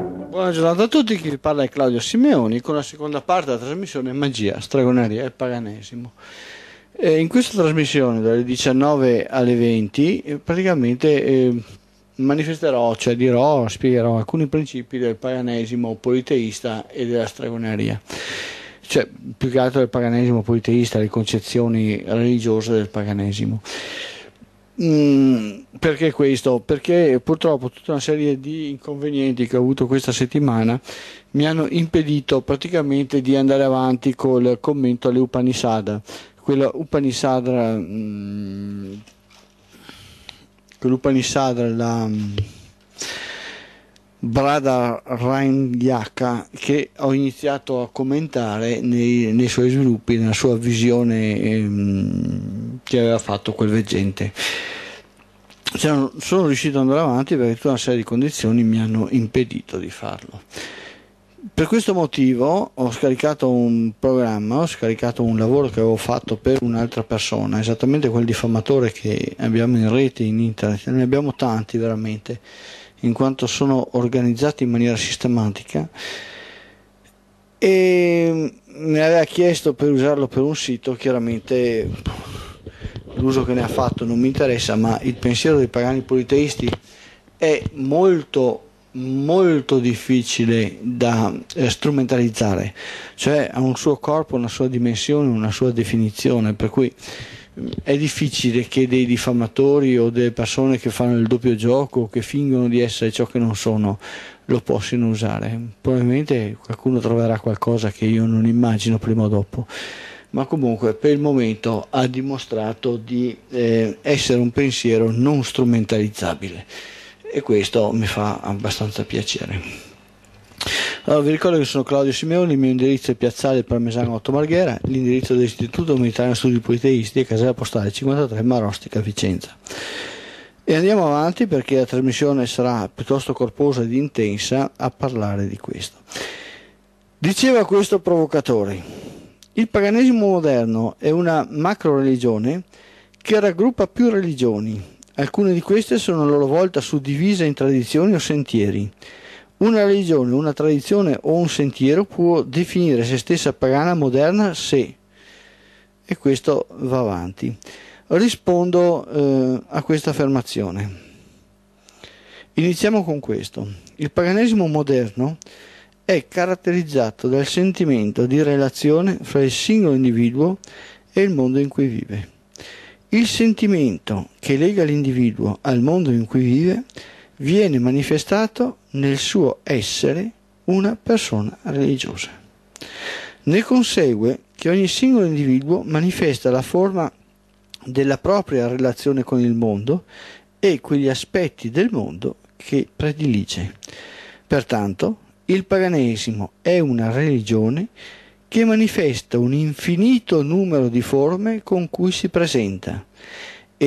Buona giornata a tutti, chi vi parla è Claudio Simeoni con la seconda parte della trasmissione Magia, Stragoneria e Paganesimo. Eh, in questa trasmissione dalle 19 alle 20 eh, praticamente eh, manifesterò, cioè dirò, spiegherò alcuni principi del paganesimo politeista e della stragoneria, cioè più che altro del paganesimo politeista, le concezioni religiose del paganesimo. Mm, perché questo? Perché purtroppo tutta una serie di inconvenienti che ho avuto questa settimana mi hanno impedito praticamente di andare avanti col commento alle Upanishad, quella Upanishad, mm, quell'Upanishad la Brada Rangyaka che ho iniziato a commentare nei, nei suoi sviluppi, nella sua visione ehm, che aveva fatto quel veggente. Cioè, sono riuscito ad andare avanti perché tutta una serie di condizioni mi hanno impedito di farlo. Per questo motivo ho scaricato un programma, ho scaricato un lavoro che avevo fatto per un'altra persona, esattamente quel diffamatore che abbiamo in rete, in internet, ne abbiamo tanti veramente in quanto sono organizzati in maniera sistematica e mi mm, aveva chiesto per usarlo per un sito, chiaramente l'uso che ne ha fatto non mi interessa, ma il pensiero dei pagani politeisti è molto molto difficile da eh, strumentalizzare, cioè ha un suo corpo, una sua dimensione, una sua definizione, per cui è difficile che dei diffamatori o delle persone che fanno il doppio gioco, che fingono di essere ciò che non sono, lo possano usare. Probabilmente qualcuno troverà qualcosa che io non immagino prima o dopo. Ma comunque per il momento ha dimostrato di eh, essere un pensiero non strumentalizzabile e questo mi fa abbastanza piacere. Allora, vi ricordo che sono Claudio Simeoni, il mio indirizzo è Piazzale Parmesano 8 Marghera, l'indirizzo dell'Istituto Militare Studi Politeisti e Casella Postale 53 Marostica, Vicenza. E andiamo avanti perché la trasmissione sarà piuttosto corposa ed intensa a parlare di questo. Diceva questo provocatore, il paganesimo moderno è una macro-religione che raggruppa più religioni, alcune di queste sono a loro volta suddivise in tradizioni o sentieri. Una religione, una tradizione o un sentiero può definire se stessa pagana moderna se... E questo va avanti. Rispondo eh, a questa affermazione. Iniziamo con questo. Il paganesimo moderno è caratterizzato dal sentimento di relazione fra il singolo individuo e il mondo in cui vive. Il sentimento che lega l'individuo al mondo in cui vive viene manifestato nel suo essere una persona religiosa. Ne consegue che ogni singolo individuo manifesta la forma della propria relazione con il mondo e quegli aspetti del mondo che predilige. Pertanto, il paganesimo è una religione che manifesta un infinito numero di forme con cui si presenta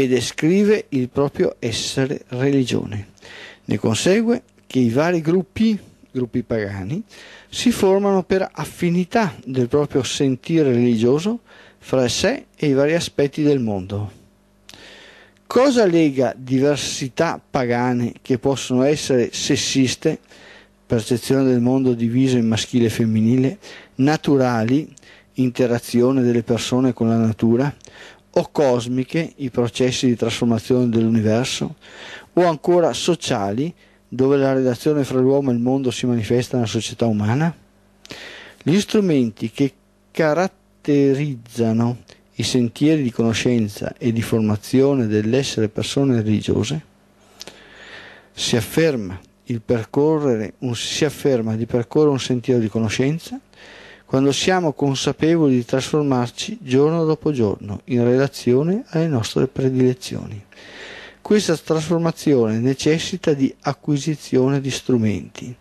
e descrive il proprio essere religione. Ne consegue che i vari gruppi, gruppi pagani, si formano per affinità del proprio sentire religioso fra sé e i vari aspetti del mondo. Cosa lega diversità pagane che possono essere sessiste, percezione del mondo diviso in maschile e femminile, naturali, interazione delle persone con la natura, o cosmiche, i processi di trasformazione dell'universo, o ancora sociali, dove la relazione fra l'uomo e il mondo si manifesta nella società umana? Gli strumenti che caratterizzano i sentieri di conoscenza e di formazione dell'essere persone religiose? Si afferma, percorrere, un, si afferma di percorrere un sentiero di conoscenza quando siamo consapevoli di trasformarci giorno dopo giorno in relazione alle nostre predilezioni. Questa trasformazione necessita di acquisizione di strumenti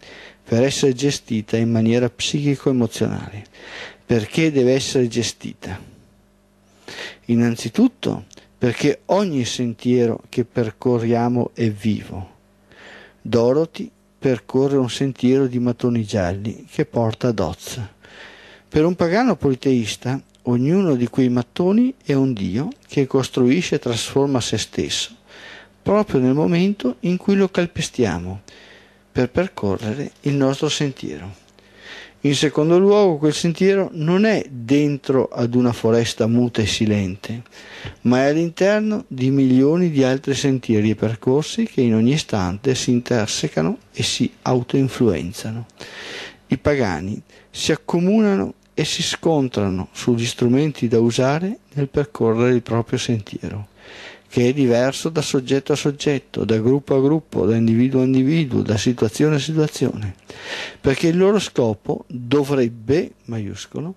per essere gestita in maniera psichico-emozionale. Perché deve essere gestita? Innanzitutto perché ogni sentiero che percorriamo è vivo. Dorothy percorre un sentiero di mattoni gialli che porta ad Oz per un pagano politeista, ognuno di quei mattoni è un dio che costruisce e trasforma se stesso, proprio nel momento in cui lo calpestiamo, per percorrere il nostro sentiero. In secondo luogo, quel sentiero non è dentro ad una foresta muta e silente, ma è all'interno di milioni di altri sentieri e percorsi che in ogni istante si intersecano e si autoinfluenzano. I pagani, si accomunano e si scontrano sugli strumenti da usare nel percorrere il proprio sentiero, che è diverso da soggetto a soggetto, da gruppo a gruppo, da individuo a individuo, da situazione a situazione, perché il loro scopo dovrebbe, maiuscolo,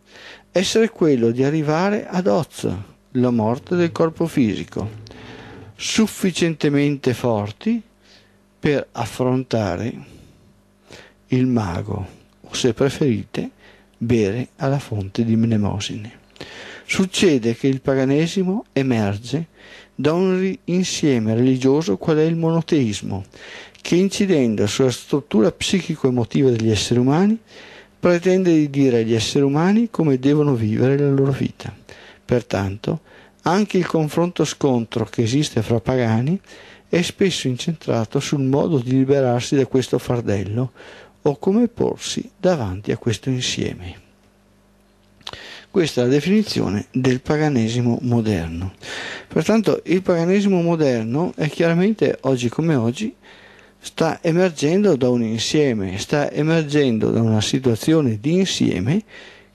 essere quello di arrivare ad Oz, la morte del corpo fisico, sufficientemente forti per affrontare il mago o se preferite bere alla fonte di Mnemosine. Succede che il paganesimo emerge da un insieme religioso qual è il monoteismo, che incidendo sulla struttura psichico-emotiva degli esseri umani pretende di dire agli esseri umani come devono vivere la loro vita. Pertanto, anche il confronto scontro che esiste fra pagani è spesso incentrato sul modo di liberarsi da questo fardello o come porsi davanti a questo insieme. Questa è la definizione del paganesimo moderno. Pertanto il paganesimo moderno è chiaramente oggi come oggi sta emergendo da un insieme, sta emergendo da una situazione di insieme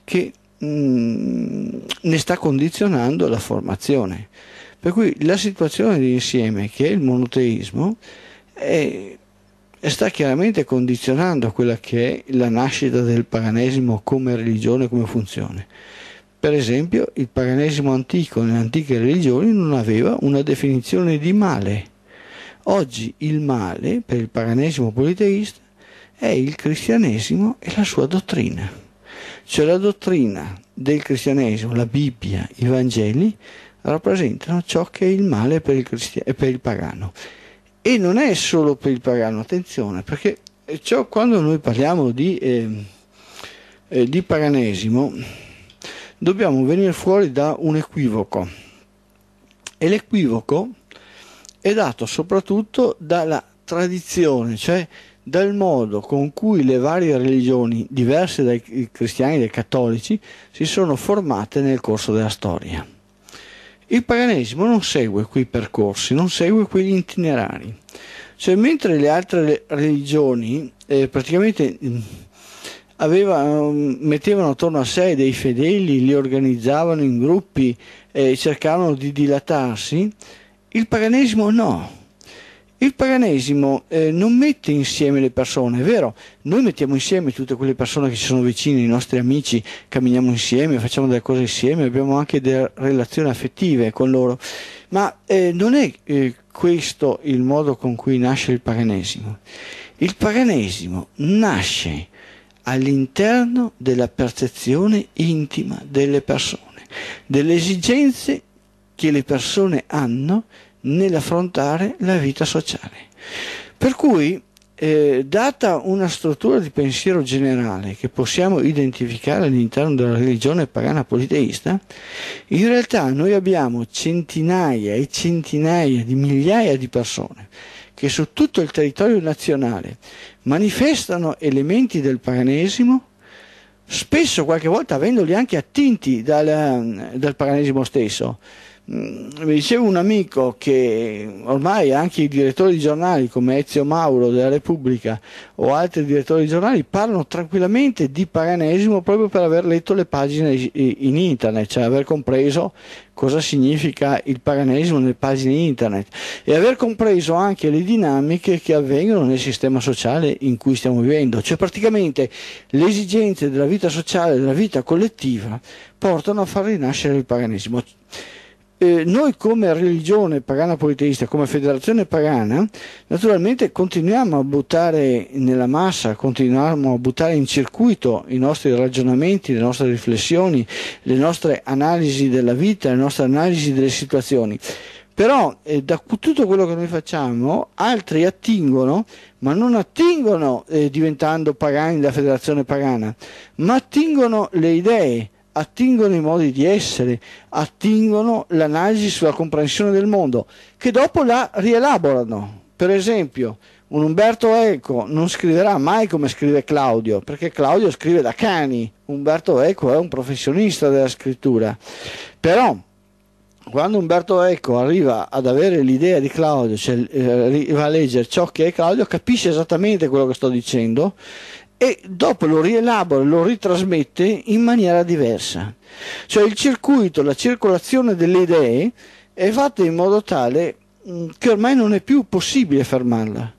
che mh, mm, ne sta condizionando la formazione. Per cui la situazione di insieme che è il monoteismo è sta chiaramente condizionando quella che è la nascita del paganesimo come religione, come funzione. Per esempio, il paganesimo antico nelle antiche religioni non aveva una definizione di male. Oggi il male, per il paganesimo politeista, è il cristianesimo e la sua dottrina. Cioè la dottrina del cristianesimo, la Bibbia, i Vangeli, rappresentano ciò che è il male per il, per il pagano e non è solo per il pagano, attenzione, perché ciò, quando noi parliamo di, eh, eh, di paganesimo dobbiamo venire fuori da un equivoco e l'equivoco è dato soprattutto dalla tradizione, cioè dal modo con cui le varie religioni diverse dai eh, cristiani e dai cattolici si sono formate nel corso della storia. Il paganesimo non segue quei percorsi, non segue quegli itinerari. Cioè, mentre le altre religioni eh, praticamente mm, aveva, mm, mettevano attorno a sé dei fedeli, li organizzavano in gruppi eh, e cercavano di dilatarsi, il paganesimo no il paganesimo eh, non mette insieme le persone, è vero, noi mettiamo insieme tutte quelle persone che ci sono vicine, i nostri amici, camminiamo insieme, facciamo delle cose insieme, abbiamo anche delle relazioni affettive con loro, ma eh, non è eh, questo il modo con cui nasce il paganesimo. Il paganesimo nasce all'interno della percezione intima delle persone, delle esigenze che le persone hanno nell'affrontare la vita sociale. Per cui, eh, data una struttura di pensiero generale che possiamo identificare all'interno della religione pagana politeista, in realtà noi abbiamo centinaia e centinaia di migliaia di persone che su tutto il territorio nazionale manifestano elementi del paganesimo, spesso qualche volta avendoli anche attinti dal, mm, dal paganesimo stesso Mm, mi diceva un amico che ormai anche i direttori di giornali come Ezio Mauro della Repubblica o altri direttori di giornali parlano tranquillamente di paganesimo proprio per aver letto le pagine in internet, cioè aver compreso cosa significa il paganesimo nelle pagine internet e aver compreso anche le dinamiche che avvengono nel sistema sociale in cui stiamo vivendo, cioè praticamente le esigenze della vita sociale, della vita collettiva portano a far rinascere il paganesimo eh, noi come religione pagana politeista, come federazione pagana, naturalmente continuiamo a buttare nella massa, continuiamo a buttare in circuito i nostri ragionamenti, le nostre riflessioni, le nostre analisi della vita, le nostre analisi delle situazioni. Però eh, da tutto quello che noi facciamo altri attingono, ma non attingono eh, diventando pagani della federazione pagana, ma attingono le idee, attingono i modi di essere, attingono l'analisi sulla comprensione del mondo, che dopo la rielaborano. Per esempio, un Umberto Eco non scriverà mai come scrive Claudio, perché Claudio scrive da cani, Umberto Eco è un professionista della scrittura. Però quando Umberto Eco arriva ad avere l'idea di Claudio, cioè arriva eh, a leggere ciò che è Claudio, capisce esattamente quello che sto dicendo e dopo lo rielabora, e lo ritrasmette in maniera diversa. Cioè il circuito, la circolazione delle idee è fatta in modo tale mm, che ormai non è più possibile fermarla.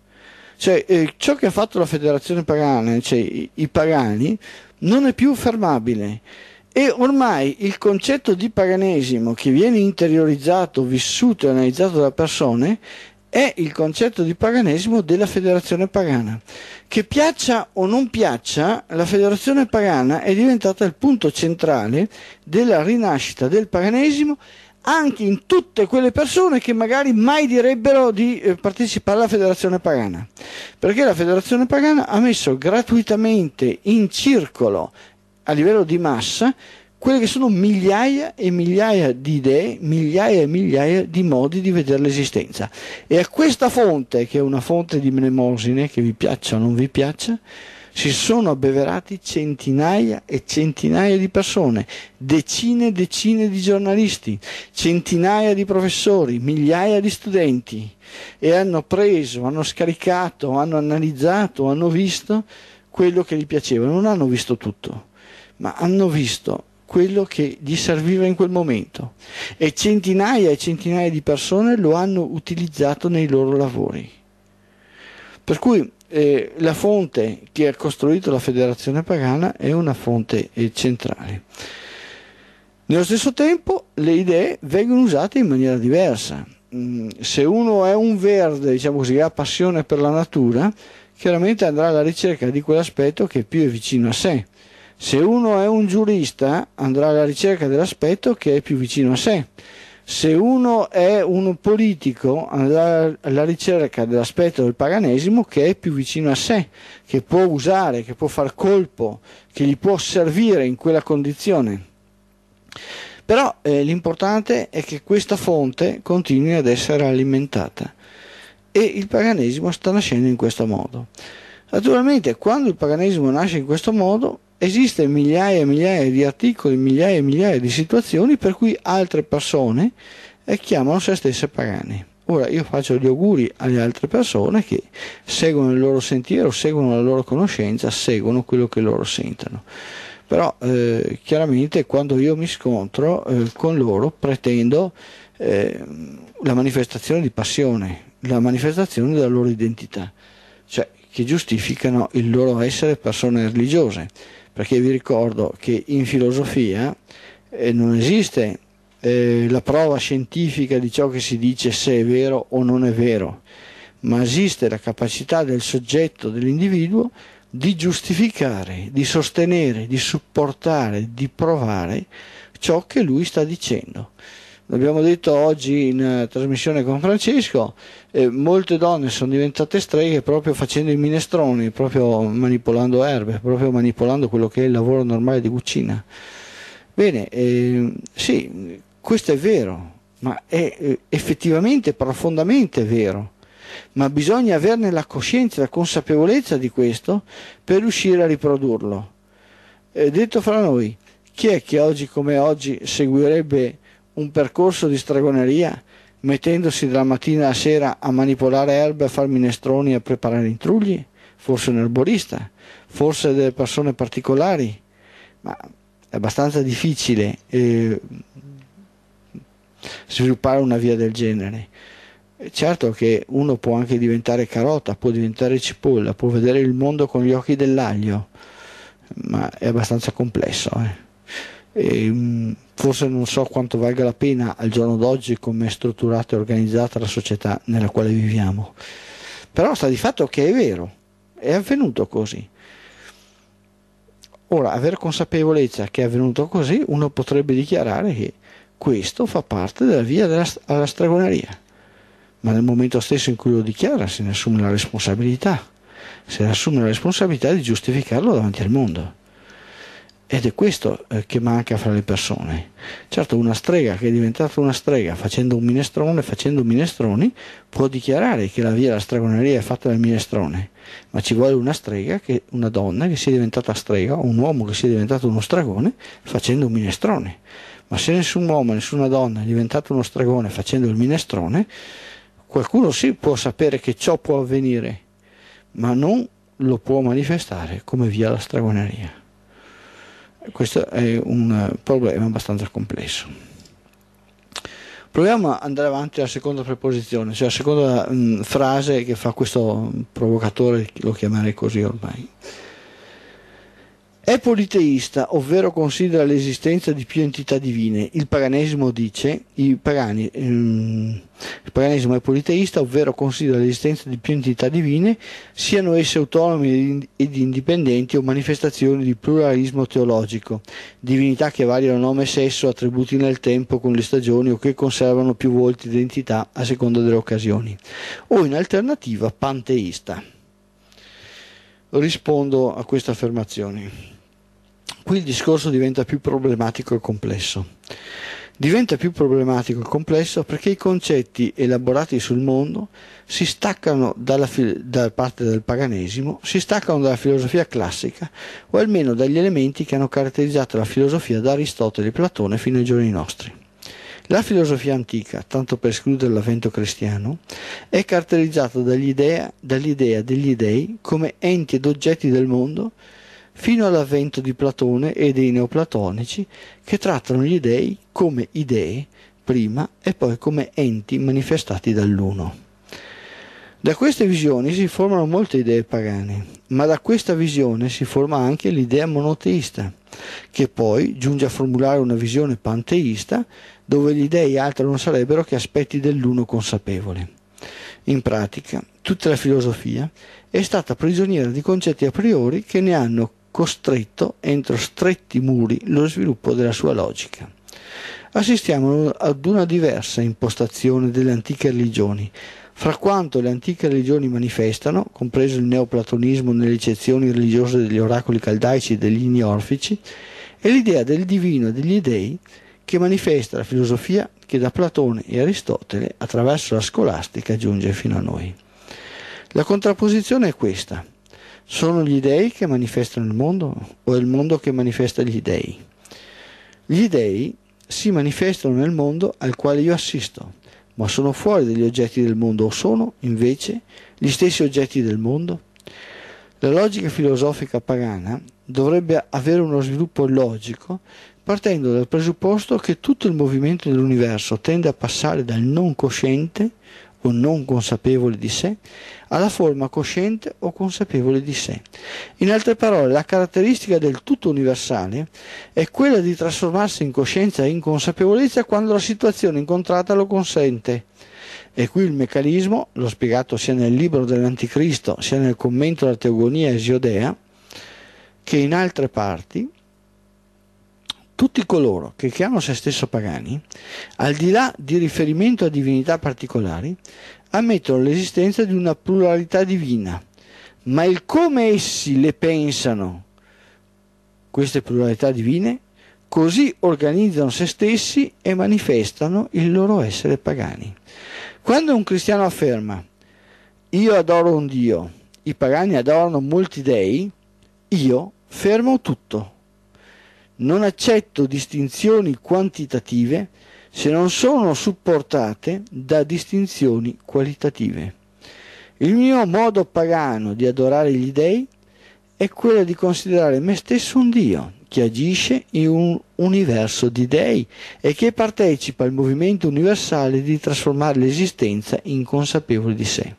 Cioè, eh, ciò che ha fatto la federazione pagana, cioè i, i pagani, non è più fermabile. E ormai il concetto di paganesimo che viene interiorizzato, vissuto e analizzato da persone è il concetto di paganesimo della federazione pagana. Che piaccia o non piaccia, la federazione pagana è diventata il punto centrale della rinascita del paganesimo anche in tutte quelle persone che magari mai direbbero di eh, partecipare alla federazione pagana, perché la federazione pagana ha messo gratuitamente in circolo a livello di massa quelle che sono migliaia e migliaia di idee, migliaia e migliaia di modi di vedere l'esistenza. E a questa fonte, che è una fonte di mnemosine, che vi piaccia o non vi piaccia, si sono abbeverati centinaia e centinaia di persone, decine e decine di giornalisti, centinaia di professori, migliaia di studenti e hanno preso, hanno scaricato, hanno analizzato, hanno visto quello che gli piaceva. Non hanno visto tutto, ma hanno visto quello che gli serviva in quel momento e centinaia e centinaia di persone lo hanno utilizzato nei loro lavori. Per cui eh, la fonte che ha costruito la federazione pagana è una fonte eh, centrale. Nello stesso tempo le idee vengono usate in maniera diversa. Mm, se uno è un verde, diciamo così, ha passione per la natura, chiaramente andrà alla ricerca di quell'aspetto che più è vicino a sé se uno è un giurista andrà alla ricerca dell'aspetto che è più vicino a sé. Se uno è un politico andrà alla ricerca dell'aspetto del paganesimo che è più vicino a sé, che può usare, che può far colpo, che gli può servire in quella condizione. Però eh, l'importante è che questa fonte continui ad essere alimentata e il paganesimo sta nascendo in questo modo. Naturalmente quando il paganesimo nasce in questo modo esiste migliaia e migliaia di articoli, migliaia e migliaia di situazioni per cui altre persone eh, chiamano se stesse pagani. Ora io faccio gli auguri alle altre persone che seguono il loro sentiero, seguono la loro conoscenza, seguono quello che loro sentono. Però eh, chiaramente quando io mi scontro eh, con loro pretendo eh, la manifestazione di passione, la manifestazione della loro identità, cioè che giustificano il loro essere persone religiose perché vi ricordo che in filosofia eh, non esiste eh, la prova scientifica di ciò che si dice se è vero o non è vero, ma esiste la capacità del soggetto, dell'individuo, di giustificare, di sostenere, di supportare, di provare ciò che lui sta dicendo l'abbiamo detto oggi in eh, trasmissione con Francesco, eh, molte donne sono diventate streghe proprio facendo i minestroni, proprio manipolando erbe, proprio manipolando quello che è il lavoro normale di cucina. Bene, eh, sì, questo è vero, ma è eh, effettivamente profondamente vero. Ma bisogna averne la coscienza, la consapevolezza di questo per riuscire a riprodurlo. Eh, detto fra noi, chi è che oggi come oggi seguirebbe un percorso di stregoneria, mettendosi dalla mattina alla sera a manipolare erbe, a far minestroni e a preparare intrugli? Forse un erborista, forse delle persone particolari, ma è abbastanza difficile eh, sviluppare una via del genere. Certo che uno può anche diventare carota, può diventare cipolla, può vedere il mondo con gli occhi dell'aglio, ma è abbastanza complesso. Eh. E, ehm, forse non so quanto valga la pena al giorno d'oggi come è strutturata e organizzata la società nella quale viviamo. Però sta di fatto che è vero, è avvenuto così. Ora, avere consapevolezza che è avvenuto così, uno potrebbe dichiarare che questo fa parte della via della, alla stregoneria, ma nel momento stesso in cui lo dichiara se ne assume la responsabilità, se ne assume la responsabilità di giustificarlo davanti al mondo. Ed è questo eh, che manca fra le persone. Certo, una strega che è diventata una strega facendo un minestrone, facendo minestroni, può dichiarare che la via della stregoneria è fatta dal minestrone, ma ci vuole una strega, che, una donna che sia diventata strega, o un uomo che sia diventato uno stregone facendo un minestrone. Ma se nessun uomo, nessuna donna è diventato uno stregone facendo il minestrone, qualcuno sì può sapere che ciò può avvenire, ma non lo può manifestare come via della stregoneria questo è un eh, problema abbastanza complesso. Proviamo ad andare avanti alla seconda preposizione, cioè la seconda mh, mm, frase che fa questo provocatore, lo chiamerei così ormai. È politeista, ovvero considera l'esistenza di più entità divine. Il paganesimo dice, ehm, il, parani, il paranesimo è politeista, ovvero considera l'esistenza di più entità divine, siano esse autonome ed indipendenti o manifestazioni di pluralismo teologico, divinità che variano nome e sesso, attributi nel tempo con le stagioni o che conservano più volti identità a seconda delle occasioni, o in alternativa panteista. Rispondo a questa affermazione qui il discorso diventa più problematico e complesso. Diventa più problematico e complesso perché i concetti elaborati sul mondo si staccano dalla, da parte del paganesimo, si staccano dalla filosofia classica o almeno dagli elementi che hanno caratterizzato la filosofia da Aristotele e Platone fino ai giorni nostri. La filosofia antica, tanto per escludere l'avvento cristiano, è caratterizzata dall'idea, dall'idea degli dei come enti ed oggetti del mondo fino all'avvento di Platone e dei neoplatonici che trattano gli dei come idee prima e poi come enti manifestati dall'uno. Da queste visioni si formano molte idee pagane, ma da questa visione si forma anche l'idea monoteista, che poi giunge a formulare una visione panteista dove gli dei altro non sarebbero che aspetti dell'uno consapevole. In pratica, tutta la filosofia è stata prigioniera di concetti a priori che ne hanno costretto entro stretti muri lo sviluppo della sua logica. Assistiamo ad una diversa impostazione delle antiche religioni, fra quanto le antiche religioni manifestano, compreso il neoplatonismo nelle eccezioni religiose degli oracoli caldaici e degli gnorfici, e l'idea del divino e degli dei che manifesta la filosofia che da Platone e Aristotele attraverso la scolastica giunge fino a noi. La contrapposizione è questa. Sono gli dèi che manifestano il mondo o è il mondo che manifesta gli dèi? Gli dèi si manifestano nel mondo al quale io assisto, ma sono fuori degli oggetti del mondo o sono, invece, gli stessi oggetti del mondo? La logica filosofica pagana dovrebbe avere uno sviluppo logico partendo dal presupposto che tutto il movimento dell'universo tende a passare dal non cosciente o non consapevole di sé, alla forma cosciente o consapevole di sé. In altre parole, la caratteristica del tutto universale è quella di trasformarsi in coscienza e in consapevolezza quando la situazione incontrata lo consente. E qui il meccanismo, l'ho spiegato sia nel libro dell'Anticristo, sia nel commento alla Teogonia Esiodea, che in altre parti tutti coloro che chiamano se stesso pagani, al di là di riferimento a divinità particolari, ammettono l'esistenza di una pluralità divina, ma il come essi le pensano queste pluralità divine, così organizzano se stessi e manifestano il loro essere pagani. Quando un cristiano afferma io adoro un Dio, i pagani adorano molti dei, io fermo tutto non accetto distinzioni quantitative se non sono supportate da distinzioni qualitative. Il mio modo pagano di adorare gli dèi è quello di considerare me stesso un Dio che agisce in un universo di dèi e che partecipa al movimento universale di trasformare l'esistenza inconsapevole di sé.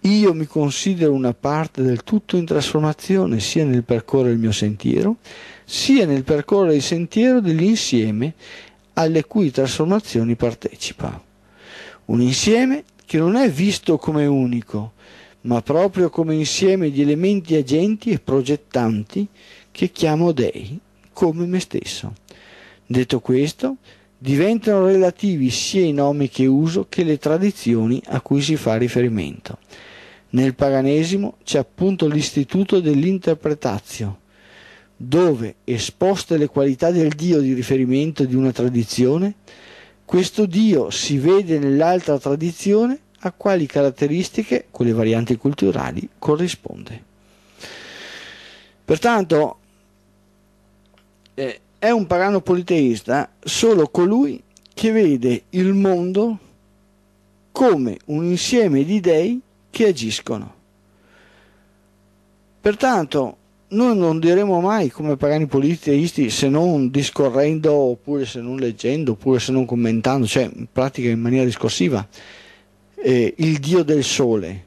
Io mi considero una parte del tutto in trasformazione sia nel percorrere il mio sentiero, sia nel percorrere il sentiero dell'insieme alle cui trasformazioni partecipa. Un insieme che non è visto come unico, ma proprio come insieme di elementi agenti e progettanti che chiamo dei, come me stesso. Detto questo, diventano relativi sia i nomi che uso che le tradizioni a cui si fa riferimento. Nel paganesimo c'è appunto l'istituto dell'interpretazio, dove, esposte le qualità del Dio di riferimento di una tradizione, questo Dio si vede nell'altra tradizione a quali caratteristiche, con le varianti culturali, corrisponde. Pertanto, eh, è un pagano politeista solo colui che vede il mondo come un insieme di dei che agiscono. Pertanto, noi non diremo mai come pagani politeisti se non discorrendo oppure se non leggendo oppure se non commentando, cioè in pratica in maniera discorsiva, eh, il Dio del sole,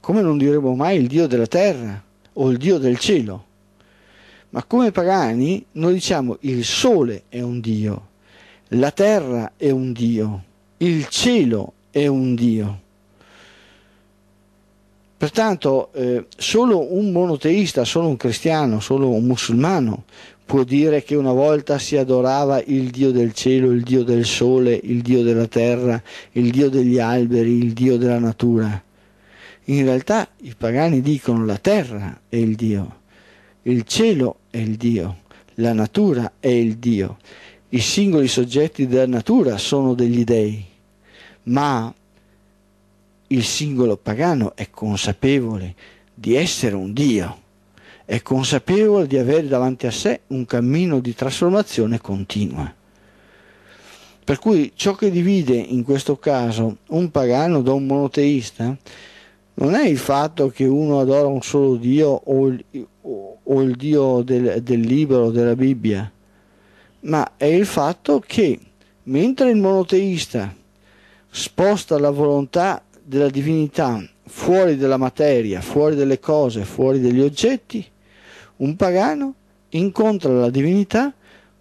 come non diremo mai il Dio della terra o il Dio del cielo. Ma come pagani noi diciamo il sole è un Dio, la terra è un Dio, il cielo è un Dio. Pertanto eh, solo un monoteista, solo un cristiano, solo un musulmano può dire che una volta si adorava il Dio del cielo, il Dio del sole, il Dio della terra, il Dio degli alberi, il Dio della natura. In realtà i pagani dicono la terra è il Dio, il cielo è il Dio, la natura è il Dio, i singoli soggetti della natura sono degli dei, ma il singolo pagano è consapevole di essere un Dio, è consapevole di avere davanti a sé un cammino di trasformazione continua. Per cui ciò che divide in questo caso un pagano da un monoteista non è il fatto che uno adora un solo Dio o il, o, o il Dio del, del libro, della Bibbia, ma è il fatto che mentre il monoteista sposta la volontà della divinità fuori della materia, fuori delle cose, fuori degli oggetti, un pagano incontra la divinità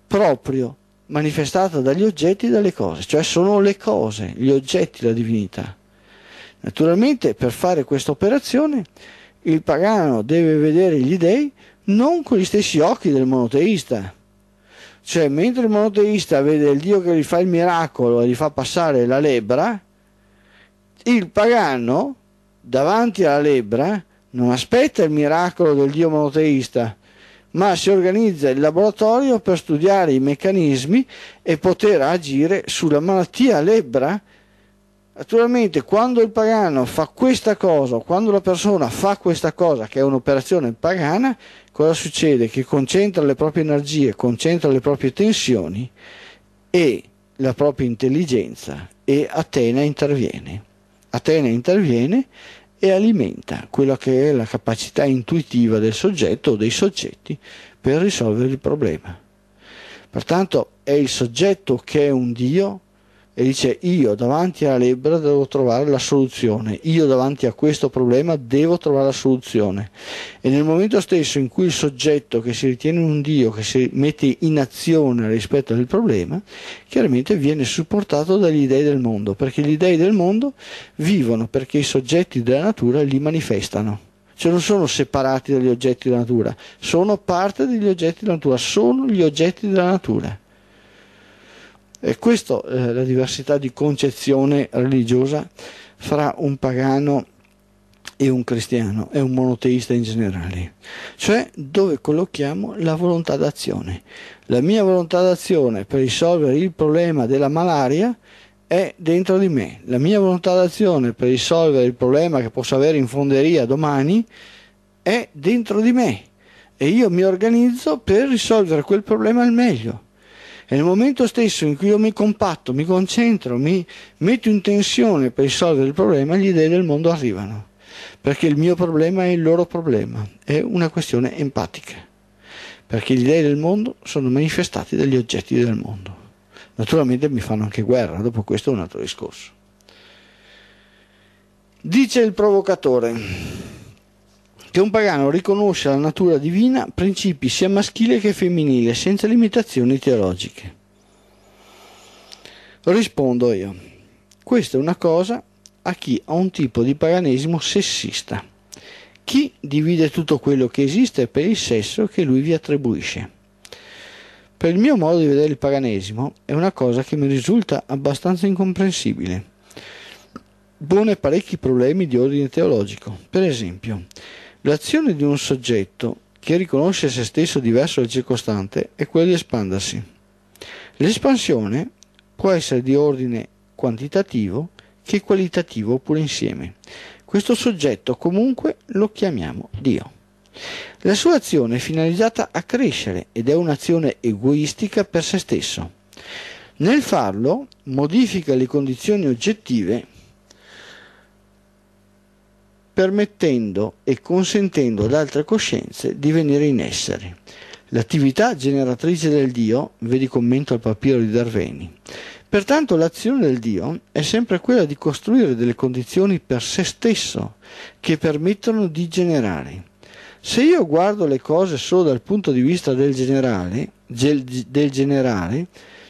proprio manifestata dagli oggetti e dalle cose, cioè sono le cose, gli oggetti, la divinità. Naturalmente per fare questa operazione il pagano deve vedere gli dèi non con gli stessi occhi del monoteista. Cioè, mentre il monoteista vede il Dio che gli fa il miracolo e gli fa passare la lebra, il pagano davanti alla lebbra non aspetta il miracolo del Dio monoteista, ma si organizza il laboratorio per studiare i meccanismi e poter agire sulla malattia lebbra. Naturalmente quando il pagano fa questa cosa, quando la persona fa questa cosa che è un'operazione pagana, cosa succede? Che concentra le proprie energie, concentra le proprie tensioni e la propria intelligenza e Atena interviene. Atene interviene e alimenta quella che è la capacità intuitiva del soggetto o dei soggetti per risolvere il problema. Pertanto è il soggetto che è un Dio e dice io davanti alla lebbra devo trovare la soluzione, io davanti a questo problema devo trovare la soluzione e nel momento stesso in cui il soggetto che si ritiene un Dio, che si mette in azione rispetto al problema, chiaramente viene supportato dagli dei del mondo, perché gli dei del mondo vivono perché i soggetti della natura li manifestano. Cioè non sono separati dagli oggetti della natura, sono parte degli oggetti della natura, sono gli oggetti della natura. E questa è eh, la diversità di concezione religiosa fra un pagano e un cristiano e un monoteista in generale, cioè dove collochiamo la volontà d'azione. La mia volontà d'azione per risolvere il problema della malaria è dentro di me, la mia volontà d'azione per risolvere il problema che posso avere in fonderia domani è dentro di me e io mi organizzo per risolvere quel problema al meglio. E nel momento stesso in cui io mi compatto, mi concentro, mi metto in tensione per risolvere il problema, gli idee del mondo arrivano. Perché il mio problema è il loro problema, è una questione empatica. Perché gli idee del mondo sono manifestati dagli oggetti del mondo. Naturalmente mi fanno anche guerra, dopo questo è un altro discorso. Dice il provocatore che un pagano riconosce alla natura divina principi sia maschile che femminile, senza limitazioni teologiche. Rispondo io. Questa è una cosa a chi ha un tipo di paganesimo sessista. Chi divide tutto quello che esiste per il sesso che lui vi attribuisce. Per il mio modo di vedere il paganesimo è una cosa che mi risulta abbastanza incomprensibile. Pone parecchi problemi di ordine teologico. Per esempio, L'azione di un soggetto che riconosce se stesso diverso dal circostante è quella di espandersi. L'espansione può essere di ordine quantitativo che qualitativo oppure insieme. Questo soggetto comunque lo chiamiamo Dio. La sua azione è finalizzata a crescere ed è un'azione egoistica per se stesso. Nel farlo modifica le condizioni oggettive permettendo e consentendo ad altre coscienze di venire in essere. L'attività generatrice del Dio, vedi commento al papiro di Darveni. Pertanto l'azione del Dio è sempre quella di costruire delle condizioni per se stesso che permettono di generare. Se io guardo le cose solo dal punto di vista del generale, gel, del generale,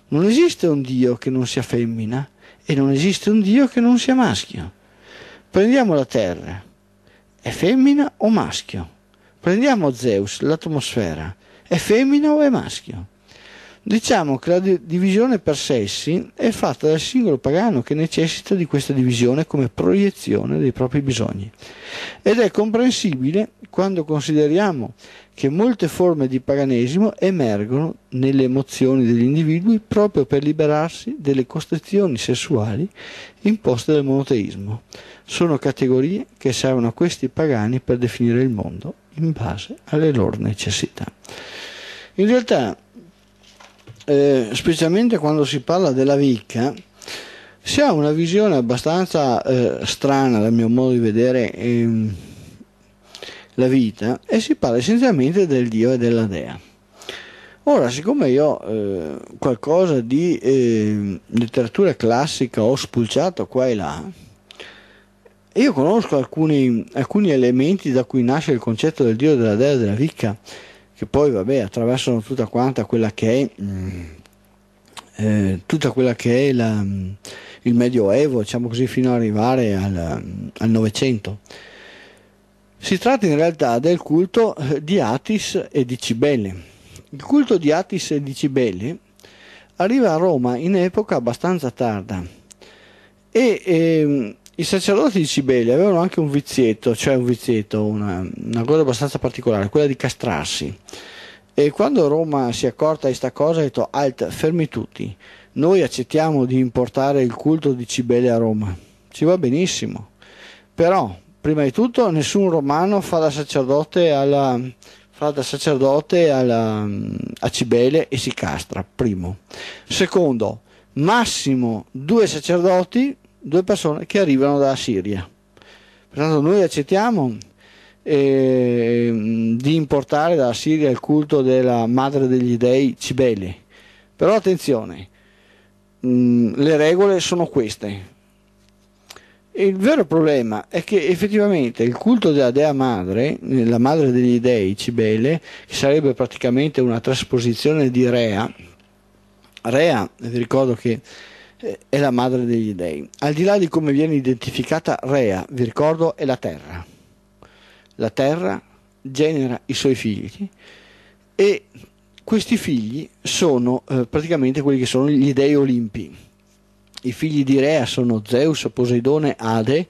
non esiste un Dio che non sia femmina e non esiste un Dio che non sia maschio. Prendiamo la terra. È femmina o maschio? Prendiamo Zeus, l'atmosfera. È femmina o è maschio? Diciamo che la divisione per sessi è fatta dal singolo pagano che necessita di questa divisione come proiezione dei propri bisogni ed è comprensibile quando consideriamo che molte forme di paganesimo emergono nelle emozioni degli individui proprio per liberarsi delle costrizioni sessuali imposte dal monoteismo, sono categorie che servono a questi pagani per definire il mondo in base alle loro necessità. In realtà, eh, specialmente quando si parla della Vicca, si ha una visione abbastanza eh, strana dal mio modo di vedere ehm, la vita e si parla essenzialmente del Dio e della Dea. Ora, siccome io eh, qualcosa di eh, letteratura classica ho spulciato qua e là, io conosco alcuni, alcuni elementi da cui nasce il concetto del dio della dea della ricca, che poi vabbè, attraversano tutta quanta quella che è... Mm, eh, tutta quella che è la, mm, il Medioevo, diciamo così, fino ad arrivare al, mm, al Novecento. Si tratta in realtà del culto eh, di Atis e di Cibele. Il culto di Atis e di Cibele arriva a Roma in epoca abbastanza tarda e eh, i sacerdoti di Cibele avevano anche un vizietto, cioè un vizietto, una, una cosa abbastanza particolare, quella di castrarsi. E quando Roma si è accorta di questa cosa ha detto alt, fermi tutti, noi accettiamo di importare il culto di Cibele a Roma, ci va benissimo, però prima di tutto nessun romano fa da sacerdote, alla, fa da sacerdote alla, a Cibele e si castra, primo. Secondo, massimo due sacerdoti due persone che arrivano dalla Siria. Pertanto noi accettiamo eh, di importare dalla Siria il culto della madre degli dei Cibele, però attenzione, mh, mm, le regole sono queste. Il vero problema è che effettivamente il culto della Dea Madre, la madre degli dei, Cibele, che sarebbe praticamente una trasposizione di Rea, Rea, vi ricordo che è la madre degli dèi. Al di là di come viene identificata Rea, vi ricordo, è la terra. La terra genera i suoi figli e questi figli sono eh, praticamente quelli che sono gli dèi olimpi. I figli di Rea sono Zeus, Poseidone, Ade,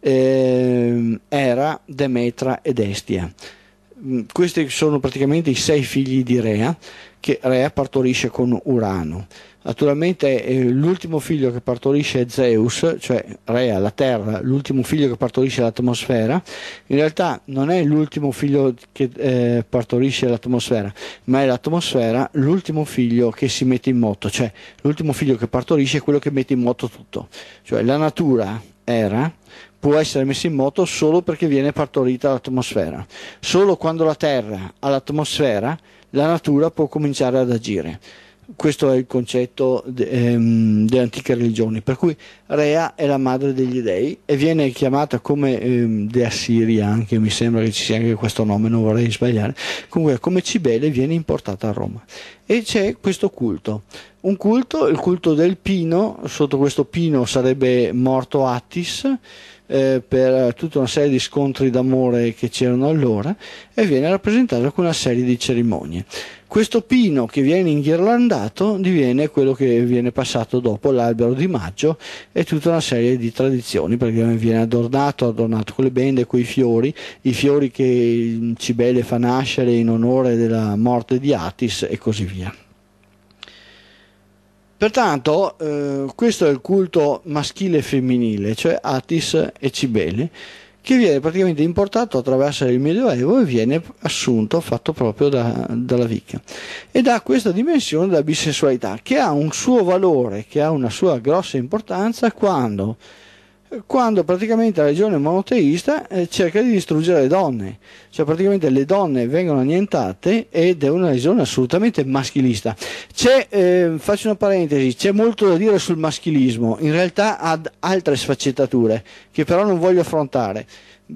eh, Era, Demetra ed Estia. Mm, questi sono praticamente i sei figli di Rea che Rea partorisce con Urano. Naturalmente eh, l'ultimo figlio che partorisce è Zeus, cioè Rea, la Terra, l'ultimo figlio che partorisce l'atmosfera. In realtà non è l'ultimo figlio che eh, partorisce l'atmosfera, ma è l'atmosfera l'ultimo figlio che si mette in moto, cioè l'ultimo figlio che partorisce è quello che mette in moto tutto. Cioè la natura era può essere messa in moto solo perché viene partorita l'atmosfera. Solo quando la Terra ha l'atmosfera la natura può cominciare ad agire. Questo è il concetto de, ehm, delle antiche religioni, per cui Rea è la madre degli dei e viene chiamata come ehm, de Assiria, anche mi sembra che ci sia anche questo nome, non vorrei sbagliare, comunque come Cibele viene importata a Roma. E c'è questo culto, un culto, il culto del pino, sotto questo pino sarebbe morto Attis, eh, per eh, tutta una serie di scontri d'amore che c'erano allora e viene rappresentato con una serie di cerimonie. Questo pino che viene inghirlandato diviene quello che viene passato dopo l'albero di maggio e tutta una serie di tradizioni perché viene adornato, adornato con le bende, con i fiori, i fiori che Cibele fa nascere in onore della morte di Atis e così via. Pertanto eh, questo è il culto maschile e femminile, cioè Atis e Cibele, che viene praticamente importato attraverso il Medioevo e viene assunto, fatto proprio da, dalla Vicca. Ed ha questa dimensione della bisessualità, che ha un suo valore, che ha una sua grossa importanza quando quando praticamente la religione monoteista eh, cerca di distruggere le donne, cioè praticamente le donne vengono annientate ed è una religione assolutamente maschilista. Eh, faccio una parentesi, c'è molto da dire sul maschilismo, in realtà ha altre sfaccettature che però non voglio affrontare.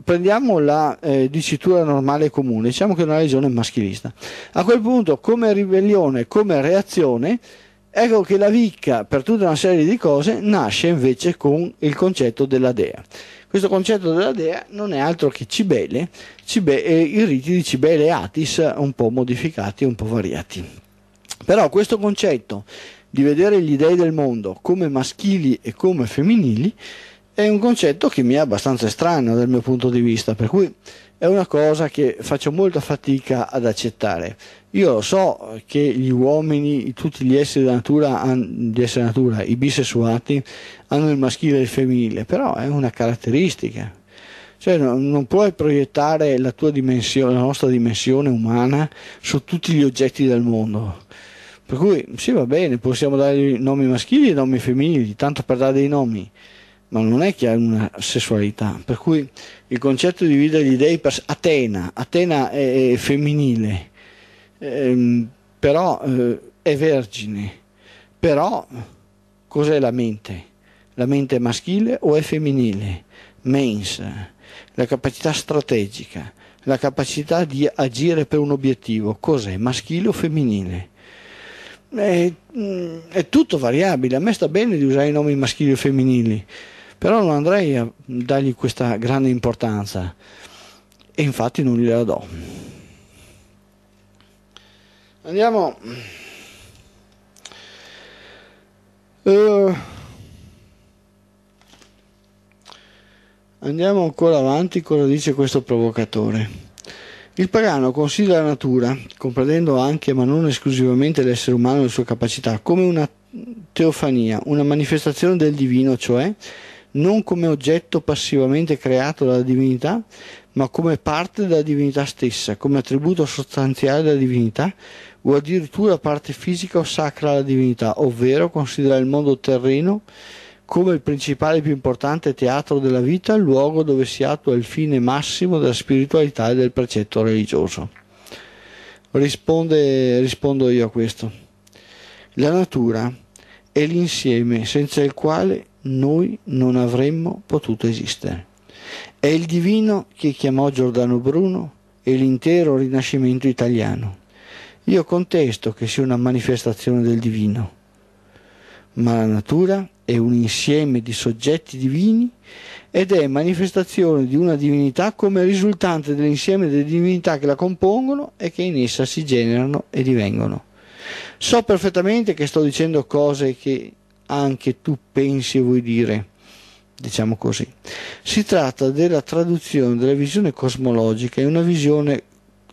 Prendiamo la eh, dicitura normale e comune, diciamo che è una religione maschilista. A quel punto, come ribellione, come reazione, Ecco che la ricca, per tutta una serie di cose, nasce invece con il concetto della dea. Questo concetto della dea non è altro che Cibele, Cibe, eh, i riti di Cibele Atis, un po' modificati, un po' variati. Però questo concetto di vedere gli dei del mondo come maschili e come femminili è un concetto che mi è abbastanza strano dal mio punto di vista, per cui è una cosa che faccio molta fatica ad accettare. Io lo so che gli uomini, tutti gli esseri della natura, gli esseri natura i bisessuati, hanno il maschile e il femminile, però è una caratteristica. Cioè, non, puoi proiettare la, la nostra dimensione umana su tutti gli oggetti del mondo. Per cui, sì, va bene, possiamo dare nomi maschili e nomi femminili, tanto per dare dei nomi ma non è che ha una sessualità. Per cui il concetto di vita degli dei per Atena, Atena è, è femminile, ehm, però eh, è vergine, però cos'è la mente? La mente è maschile o è femminile? Mens, la capacità strategica, la capacità di agire per un obiettivo, cos'è? Maschile o femminile? È, eh, mm, è tutto variabile, a me sta bene di usare i nomi maschili o femminili, però non andrei a dargli questa grande importanza e infatti non gliela do. Andiamo. Uh, andiamo ancora avanti, cosa dice questo provocatore? Il pagano considera la natura, comprendendo anche ma non esclusivamente l'essere umano e le sue capacità, come una teofania, una manifestazione del divino, cioè non come oggetto passivamente creato dalla divinità, ma come parte della divinità stessa, come attributo sostanziale della divinità, o addirittura parte fisica o sacra alla divinità, ovvero considera il mondo terreno come il principale e più importante teatro della vita, il luogo dove si attua il fine massimo della spiritualità e del precetto religioso. Risponde, rispondo io a questo. La natura è l'insieme senza il quale noi non avremmo potuto esistere. È il divino che chiamò Giordano Bruno e l'intero Rinascimento italiano. Io contesto che sia una manifestazione del divino, ma la natura è un insieme di soggetti divini ed è manifestazione di una divinità come risultante dell'insieme delle divinità che la compongono e che in essa si generano e divengono. So perfettamente che sto dicendo cose che anche tu pensi e vuoi dire. Diciamo così. Si tratta della traduzione della visione cosmologica in una visione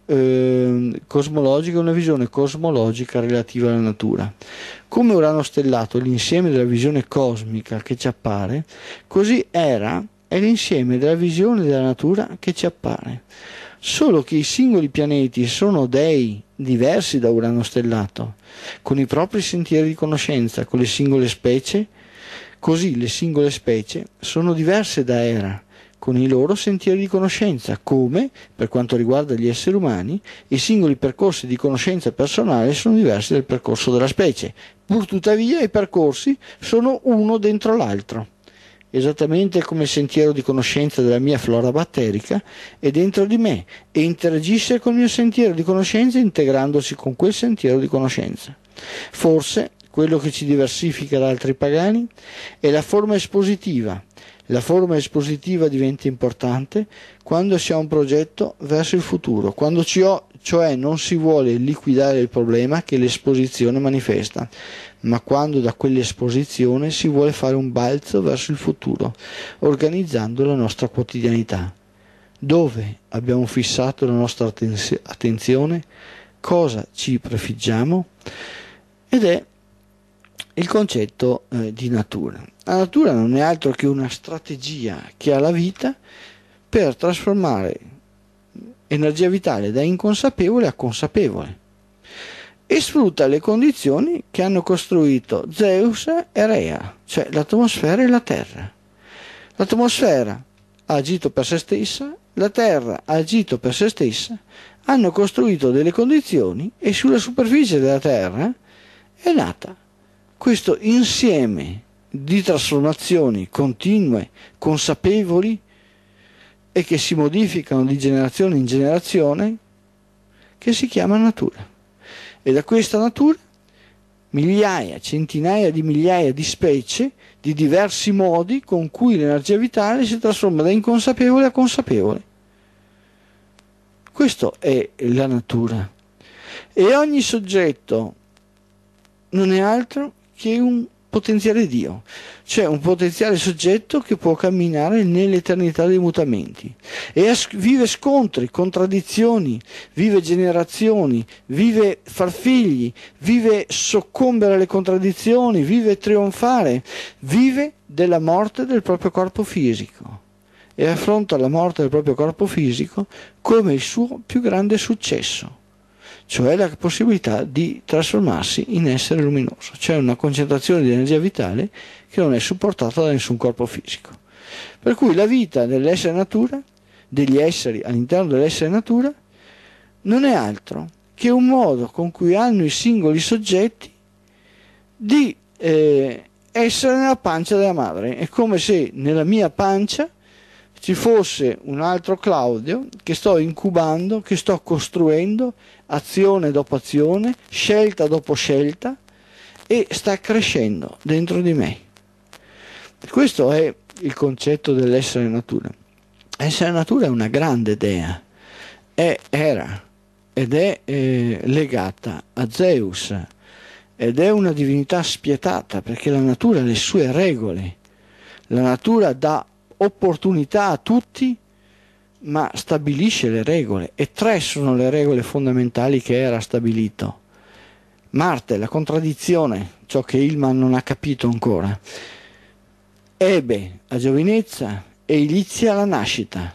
ehm, cosmologica, una visione cosmologica relativa alla natura. Come Urano stellato l'insieme della visione cosmica che ci appare, così era è l'insieme della visione della natura che ci appare. Solo che i singoli pianeti sono dei diversi da Urano stellato, con i propri sentieri di conoscenza, con le singole specie. Così le singole specie sono diverse da Era, con i loro sentieri di conoscenza, come, per quanto riguarda gli esseri umani, i singoli percorsi di conoscenza personale sono diversi dal percorso della specie. Pur tuttavia i percorsi sono uno dentro l'altro esattamente come il sentiero di conoscenza della mia flora batterica, è dentro di me e interagisce col mio sentiero di conoscenza integrandosi con quel sentiero di conoscenza. Forse quello che ci diversifica da altri pagani è la forma espositiva, la forma espositiva diventa importante quando si ha un progetto verso il futuro, quando ci ho, cioè non si vuole liquidare il problema che l'esposizione manifesta, ma quando da quell'esposizione si vuole fare un balzo verso il futuro, organizzando la nostra quotidianità. Dove abbiamo fissato la nostra attenzione? Cosa ci prefiggiamo? Ed è il concetto eh, di natura. La natura non è altro che una strategia che ha la vita per trasformare energia vitale da inconsapevole a consapevole e sfrutta le condizioni che hanno costruito Zeus e Rea, cioè l'atmosfera e la Terra. L'atmosfera ha agito per se stessa, la Terra ha agito per se stessa, hanno costruito delle condizioni e sulla superficie della Terra è nata questo insieme di trasformazioni continue, consapevoli e che si modificano di generazione in generazione, che si chiama natura. E da questa natura migliaia, centinaia di migliaia di specie di diversi modi con cui l'energia vitale si trasforma da inconsapevole a consapevole. Questa è la natura. E ogni soggetto non è altro che un potenziale Dio, cioè un potenziale soggetto che può camminare nell'eternità dei mutamenti e vive scontri, contraddizioni, vive generazioni, vive far figli, vive soccombere alle contraddizioni, vive trionfare, vive della morte del proprio corpo fisico e affronta la morte del proprio corpo fisico come il suo più grande successo cioè la possibilità di trasformarsi in essere luminoso, cioè una concentrazione di energia vitale che non è supportata da nessun corpo fisico. Per cui la vita dell'essere natura, degli esseri all'interno dell'essere natura, non è altro che un modo con cui hanno i singoli soggetti di eh, essere nella pancia della madre. È come se nella mia pancia ci fosse un altro Claudio che sto incubando, che sto costruendo, azione dopo azione, scelta dopo scelta e sta crescendo dentro di me. Questo è il concetto dell'essere natura. Essere natura è una grande dea, è, era ed è eh, legata a Zeus ed è una divinità spietata perché la natura ha le sue regole, la natura dà opportunità a tutti ma stabilisce le regole e tre sono le regole fondamentali che era stabilito. Marte, la contraddizione, ciò che Ilman non ha capito ancora. Ebe, la giovinezza e Ilizia, la nascita.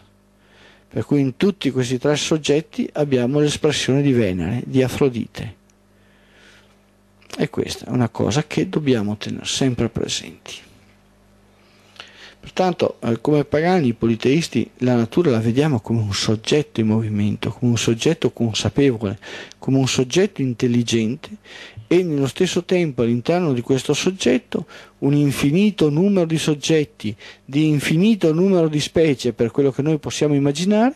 Per cui in tutti questi tre soggetti abbiamo l'espressione di Venere, di Afrodite. E questa è una cosa che dobbiamo tenere sempre presenti. Pertanto, eh, come pagani i politeisti, la natura la vediamo come un soggetto in movimento, come un soggetto consapevole, come un soggetto intelligente e nello stesso tempo all'interno di questo soggetto un infinito numero di soggetti, di infinito numero di specie per quello che noi possiamo immaginare,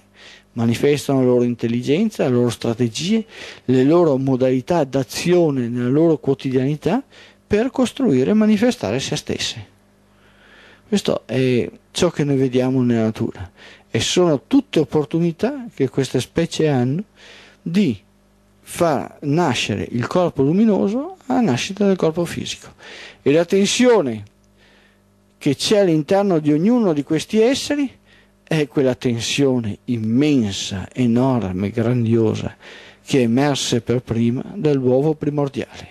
manifestano la loro intelligenza, le loro strategie, le loro modalità d'azione nella loro quotidianità per costruire e manifestare se stesse. Questo è ciò che noi vediamo nella natura e sono tutte opportunità che queste specie hanno di far nascere il corpo luminoso alla nascita del corpo fisico. E la tensione che c'è all'interno di ognuno di questi esseri è quella tensione immensa, enorme, grandiosa che emerse per prima dall'uovo primordiale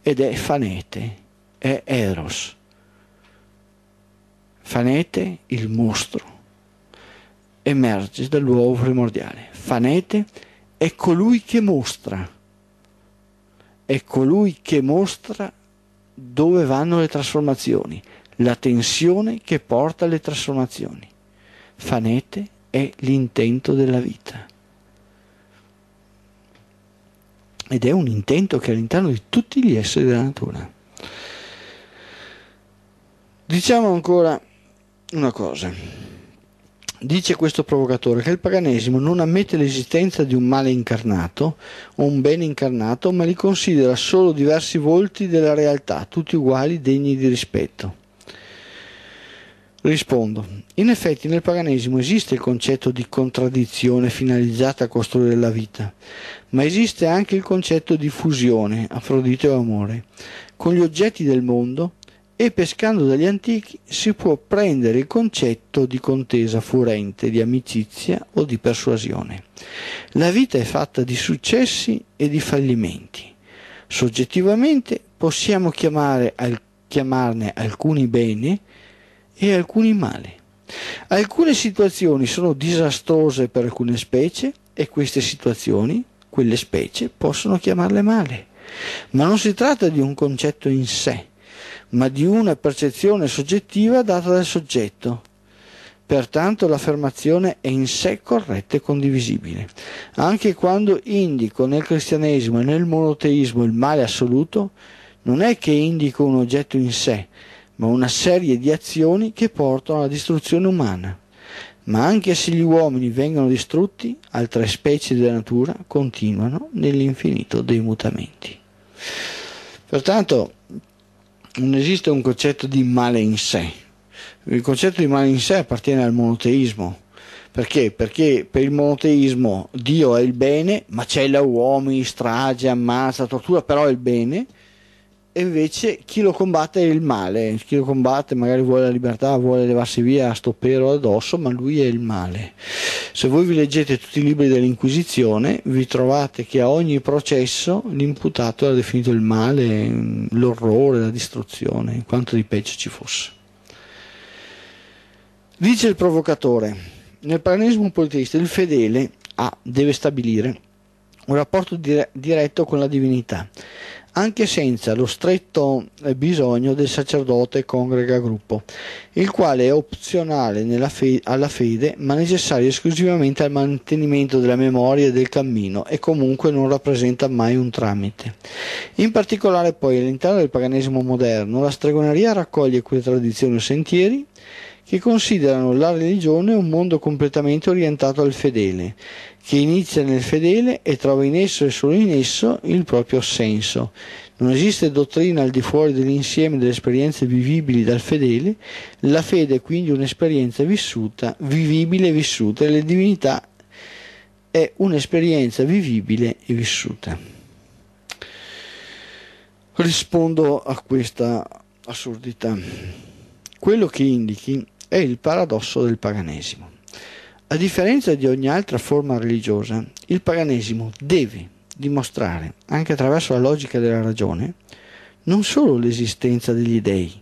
ed è fanete, è eros. Fanete, il mostro, emerge dall'uovo primordiale. Fanete è colui che mostra, è colui che mostra dove vanno le trasformazioni, la tensione che porta alle trasformazioni. Fanete è l'intento della vita. Ed è un intento che è all'interno di tutti gli esseri della natura. Diciamo ancora una cosa. Dice questo provocatore che il paganesimo non ammette l'esistenza di un male incarnato o un bene incarnato, ma li considera solo diversi volti della realtà, tutti uguali, degni di rispetto. Rispondo. In effetti nel paganesimo esiste il concetto di contraddizione finalizzata a costruire la vita, ma esiste anche il concetto di fusione, Afrodite o amore, con gli oggetti del mondo e pescando dagli antichi si può prendere il concetto di contesa furente, di amicizia o di persuasione. La vita è fatta di successi e di fallimenti. Soggettivamente possiamo chiamare, chiamarne alcuni bene e alcuni male. Alcune situazioni sono disastrose per alcune specie e queste situazioni, quelle specie, possono chiamarle male. Ma non si tratta di un concetto in sé, ma di una percezione soggettiva data dal soggetto. Pertanto l'affermazione è in sé corretta e condivisibile. Anche quando indico nel cristianesimo e nel monoteismo il male assoluto, non è che indico un oggetto in sé, ma una serie di azioni che portano alla distruzione umana. Ma anche se gli uomini vengono distrutti, altre specie della natura continuano nell'infinito dei mutamenti. Pertanto, non esiste un concetto di male in sé. Il concetto di male in sé appartiene al monoteismo. Perché? Perché per il monoteismo Dio è il bene, macella uomini, strage, ammazza, tortura, però è il bene, e invece chi lo combatte è il male, chi lo combatte magari vuole la libertà, vuole levarsi via sto pero addosso, ma lui è il male. Se voi vi leggete tutti i libri dell'Inquisizione, vi trovate che a ogni processo l'imputato era definito il male, l'orrore, la distruzione, quanto di peggio ci fosse. Dice il provocatore, nel paganismo politeista il fedele ah, deve stabilire un rapporto dire- diretto con la divinità anche senza lo stretto eh, bisogno del sacerdote congrega gruppo, il quale è opzionale fe- alla fede ma necessario esclusivamente al mantenimento della memoria e del cammino e comunque non rappresenta mai un tramite. In particolare poi all'interno del paganesimo moderno la stregoneria raccoglie quelle tradizioni o sentieri che considerano la religione un mondo completamente orientato al fedele, che inizia nel fedele e trova in esso e solo in esso il proprio senso. Non esiste dottrina al di fuori dell'insieme delle esperienze vivibili dal fedele, la fede è quindi un'esperienza vissuta, vivibile e vissuta, e la divinità è un'esperienza vivibile e vissuta. Rispondo a questa assurdità. Quello che indichi è il paradosso del paganesimo. A differenza di ogni altra forma religiosa, il paganesimo deve dimostrare, anche attraverso la logica della ragione, non solo l'esistenza degli dei,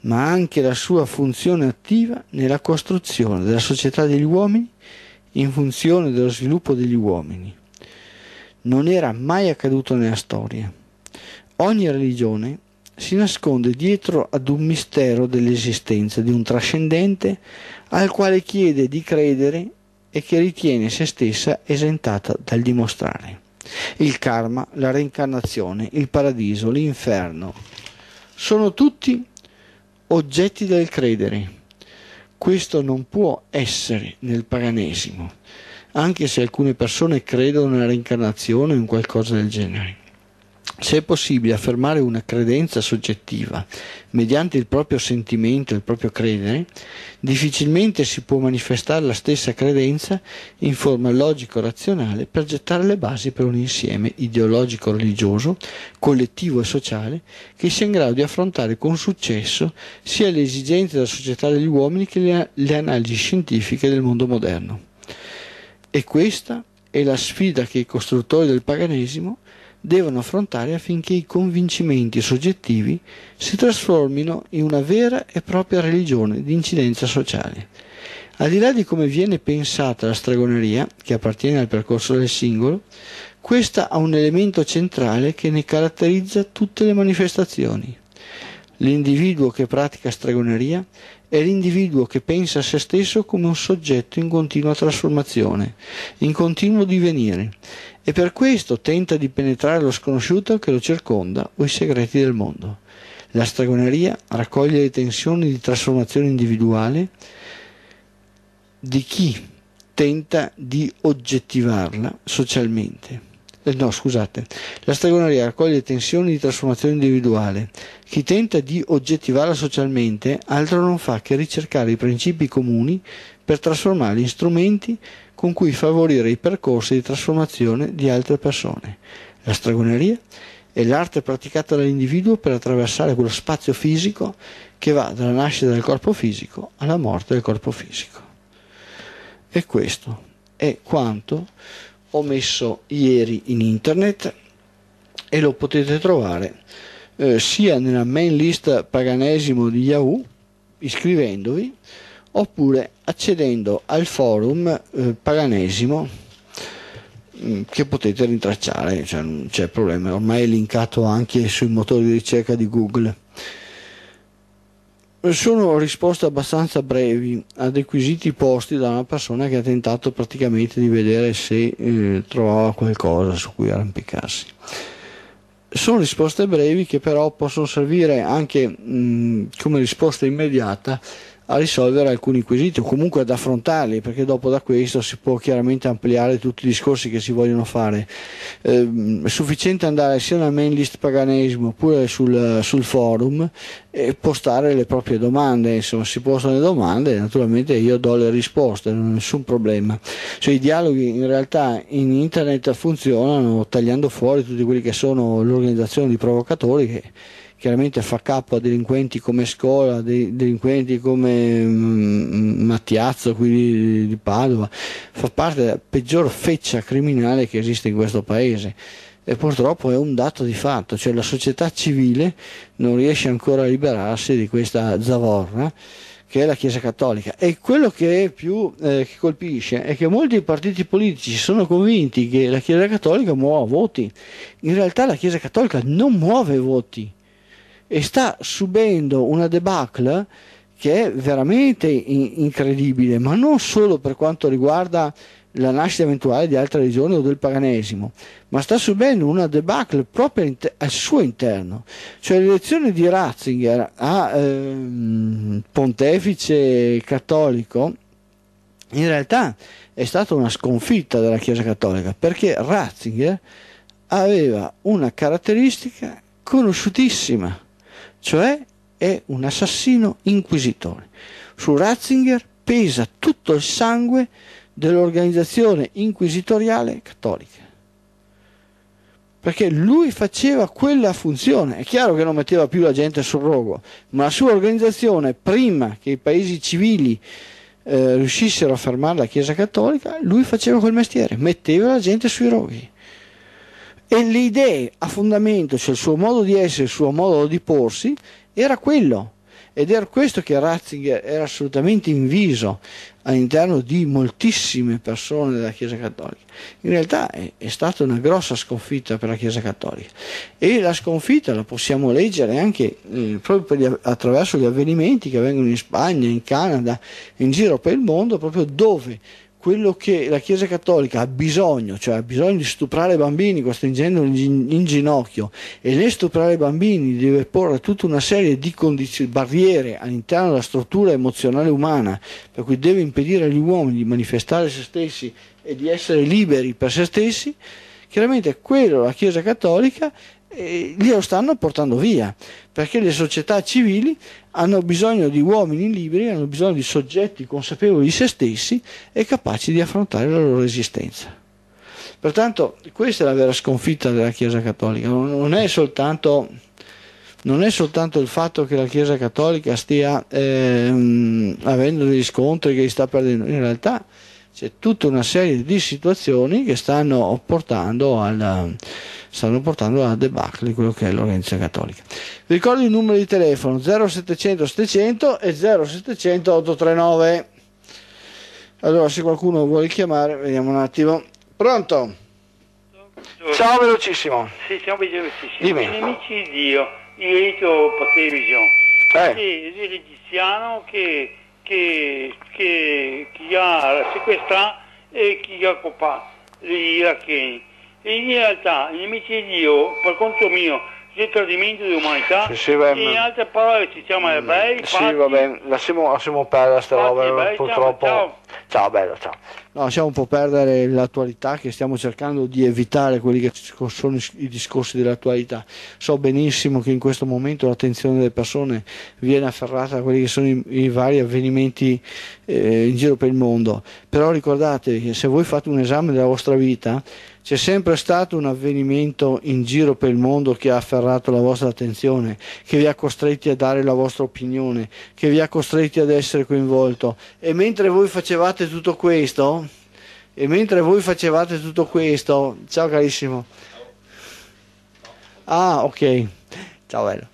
ma anche la sua funzione attiva nella costruzione della società degli uomini in funzione dello sviluppo degli uomini. Non era mai accaduto nella storia. Ogni religione si nasconde dietro ad un mistero dell'esistenza di un trascendente al quale chiede di credere e che ritiene se stessa esentata dal dimostrare. Il karma, la reincarnazione, il paradiso, l'inferno sono tutti oggetti del credere. Questo non può essere nel paganesimo, anche se alcune persone credono nella reincarnazione o in qualcosa del genere. Se è possibile affermare una credenza soggettiva mediante il proprio sentimento e il proprio credere, difficilmente si può manifestare la stessa credenza in forma logico-razionale per gettare le basi per un insieme ideologico-religioso, collettivo e sociale che sia in grado di affrontare con successo sia le esigenze della società degli uomini che le, le analisi scientifiche del mondo moderno. E questa è la sfida che i costruttori del paganesimo devono affrontare affinché i convincimenti soggettivi si trasformino in una vera e propria religione di incidenza sociale. Al di là di come viene pensata la stregoneria, che appartiene al percorso del singolo, questa ha un elemento centrale che ne caratterizza tutte le manifestazioni. L'individuo che pratica stregoneria è l'individuo che pensa a se stesso come un soggetto in continua trasformazione, in continuo divenire, e per questo tenta di penetrare lo sconosciuto che lo circonda o i segreti del mondo. La stregoneria raccoglie le tensioni di trasformazione individuale di chi tenta di oggettivarla socialmente. Eh, no, scusate, la stregoneria raccoglie tensioni di trasformazione individuale. Chi tenta di oggettivarla socialmente altro non fa che ricercare i principi comuni per trasformarli in strumenti con cui favorire i percorsi di trasformazione di altre persone. La stregoneria è l'arte praticata dall'individuo per attraversare quello spazio fisico che va dalla nascita del corpo fisico alla morte del corpo fisico. E questo è quanto ho messo ieri in internet e lo potete trovare eh, sia nella main list paganesimo di Yahoo iscrivendovi oppure accedendo al forum eh, paganesimo mm, che potete rintracciare, cioè non c'è problema, ormai è linkato anche sui motori di ricerca di Google sono risposte abbastanza brevi a dei posti da una persona che ha tentato praticamente di vedere se eh, trovava qualcosa su cui arrampicarsi. Sono risposte brevi che però possono servire anche mh, mm, come risposta immediata a risolvere alcuni quesiti o comunque ad affrontarli perché dopo da questo si può chiaramente ampliare tutti i discorsi che si vogliono fare eh, è sufficiente andare sia nella main list paganesimo oppure sul, sul, forum e postare le proprie domande insomma si postano le domande e naturalmente io do le risposte non ho nessun problema cioè, i dialoghi in realtà in internet funzionano tagliando fuori tutti quelli che sono l'organizzazione di provocatori che chiaramente fa capo a delinquenti come Scola, delinquenti come mm, Mattiazzo qui di Padova, fa parte della peggior feccia criminale che esiste in questo paese e purtroppo è un dato di fatto, cioè la società civile non riesce ancora a liberarsi di questa zavorra che è la Chiesa Cattolica e quello che più eh, che colpisce è che molti partiti politici sono convinti che la Chiesa Cattolica muova voti, in realtà la Chiesa Cattolica non muove voti, e sta subendo una debacle che è veramente in- incredibile, ma non solo per quanto riguarda la nascita eventuale di altre religioni o del paganesimo, ma sta subendo una debacle proprio inter- al suo interno. Cioè l'elezione di Ratzinger a ehm, pontefice cattolico in realtà è stata una sconfitta della Chiesa cattolica, perché Ratzinger aveva una caratteristica conosciutissima cioè è un assassino inquisitore. Su Ratzinger pesa tutto il sangue dell'organizzazione inquisitoriale cattolica. Perché lui faceva quella funzione. È chiaro che non metteva più la gente sul rogo, ma la sua organizzazione, prima che i paesi civili eh, riuscissero a fermare la Chiesa cattolica, lui faceva quel mestiere, metteva la gente sui roghi. E le idee a fondamento, cioè il suo modo di essere, il suo modo di porsi, era quello. Ed era questo che Ratzinger era assolutamente inviso all'interno di moltissime persone della Chiesa Cattolica. In realtà è, è, stata una grossa sconfitta per la Chiesa Cattolica e la sconfitta la possiamo leggere anche eh, proprio gli, attraverso gli avvenimenti che avvengono in Spagna, in Canada, in giro per il mondo, proprio dove quello che la Chiesa Cattolica ha bisogno, cioè ha bisogno di stuprare bambini costringendoli in ginocchio e nel stuprare bambini deve porre tutta una serie di condiz- barriere all'interno della struttura emozionale umana, per cui deve impedire agli uomini di manifestare se stessi e di essere liberi per se stessi, chiaramente quello la Chiesa Cattolica glielo stanno portando via, perché le società civili hanno bisogno di uomini liberi, hanno bisogno di soggetti consapevoli di se stessi e capaci di affrontare la loro esistenza. Pertanto questa è la vera sconfitta della Chiesa Cattolica, non è soltanto, non è soltanto il fatto che la Chiesa Cattolica stia eh, avendo degli scontri che sta perdendo, in realtà c'è tutta una serie di situazioni che stanno portando, al, stanno portando alla debacle di quello che è l'Organizzazione Cattolica. Vi ricordo il numero di telefono 0700 700 e 0700 839. Allora, se qualcuno vuole chiamare, vediamo un attimo. Pronto? Ciao, velocissimo. Sì, ciao, velocissimo. I nemici di Dio, il rito patevigio. Eh. Sì, il regiziano che che, che, che ha sequestrato e chi ha occupato gli iracheni. E in realtà i nemici di Dio, per conto mio, c'è il tradimento dell'umanità, sì, sì, in altre parole ci siamo mm, ebrei. Sì, fatti, va bene, lasciamo, lasciamo perdere sta roba, purtroppo. ciao. ciao bello, ciao. No, lasciamo un po' perdere l'attualità che stiamo cercando di evitare quelli che sono i discorsi dell'attualità. So benissimo che in questo momento l'attenzione delle persone viene afferrata a quelli che sono i, i vari avvenimenti eh, in giro per il mondo, però ricordate che se voi fate un esame della vostra vita c'è sempre stato un avvenimento in giro per il mondo che ha afferrato la vostra attenzione, che vi ha costretti a dare la vostra opinione, che vi ha costretti ad essere coinvolto. E mentre voi facevate tutto questo, e mentre voi facevate tutto questo, ciao carissimo. Ah, ok. Ciao bello.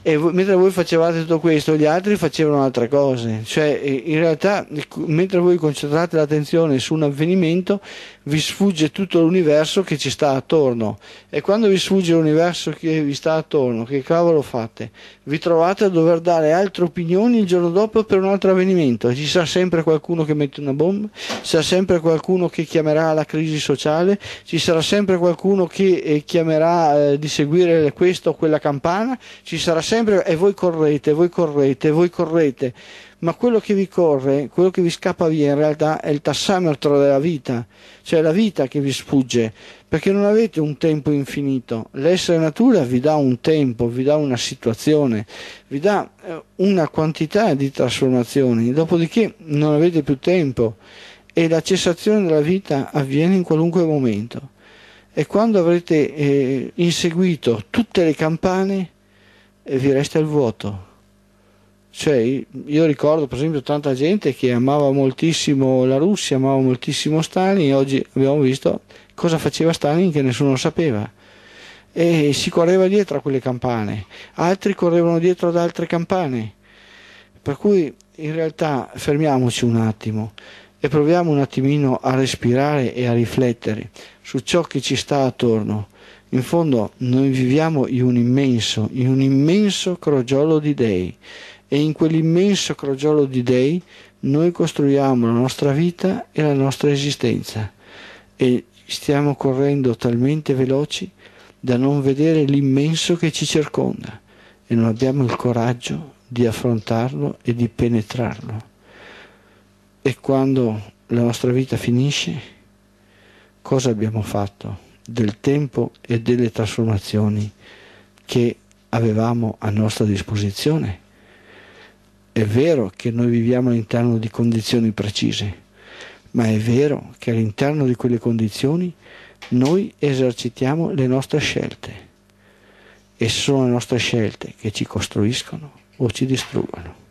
E voi, mentre voi facevate tutto questo, gli altri facevano altre cose. Cioè, in realtà, mentre voi concentrate l'attenzione su un avvenimento, vi sfugge tutto l'universo che ci sta attorno e quando vi sfugge l'universo che vi sta attorno, che cavolo fate? Vi trovate a dover dare altre opinioni il giorno dopo per un altro avvenimento, ci sarà sempre qualcuno che mette una bomba, ci sarà sempre qualcuno che chiamerà la crisi sociale, ci sarà sempre qualcuno che eh, chiamerà eh, di seguire questa o quella campana, ci sarà sempre e voi correte, voi correte, voi correte ma quello che vi corre, quello che vi scappa via in realtà è il tassametro della vita, cioè la vita che vi sfugge, perché non avete un tempo infinito. L'essere natura vi dà un tempo, vi dà una situazione, vi dà eh, una quantità di trasformazioni, dopodiché non avete più tempo e la cessazione della vita avviene in qualunque momento. E quando avrete eh, inseguito tutte le campane, eh, vi resta il vuoto. Cioè, io ricordo per esempio tanta gente che amava moltissimo la Russia, amava moltissimo Stalin e oggi abbiamo visto cosa faceva Stalin che nessuno sapeva e si correva dietro a quelle campane, altri correvano dietro ad altre campane. Per cui in realtà fermiamoci un attimo e proviamo un attimino a respirare e a riflettere su ciò che ci sta attorno. In fondo noi viviamo in un immenso, in un immenso crogiolo di dei e in quell'immenso crogiolo di dei noi costruiamo la nostra vita e la nostra esistenza e stiamo correndo talmente veloci da non vedere l'immenso che ci circonda e non abbiamo il coraggio di affrontarlo e di penetrarlo. E quando la nostra vita finisce, cosa abbiamo fatto del tempo e delle trasformazioni che avevamo a nostra disposizione? È vero che noi viviamo all'interno di condizioni precise, ma è vero che all'interno di quelle condizioni noi esercitiamo le nostre scelte e sono le nostre scelte che ci costruiscono o ci distruggono.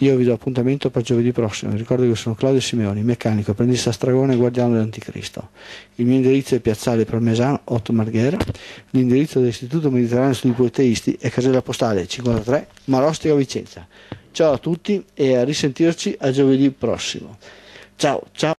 Io vi do appuntamento per giovedì prossimo. Ricordo che sono Claudio Simeoni, meccanico, apprendista stragone e guardiano dell'Anticristo. Il mio indirizzo è Piazzale Parmesano 8 Marghera. L'indirizzo dell'Istituto Mediterraneo Studi Poeteisti è Casella Postale 53 Marostica Vicenza. Ciao a tutti e a risentirci a giovedì prossimo. Ciao, ciao.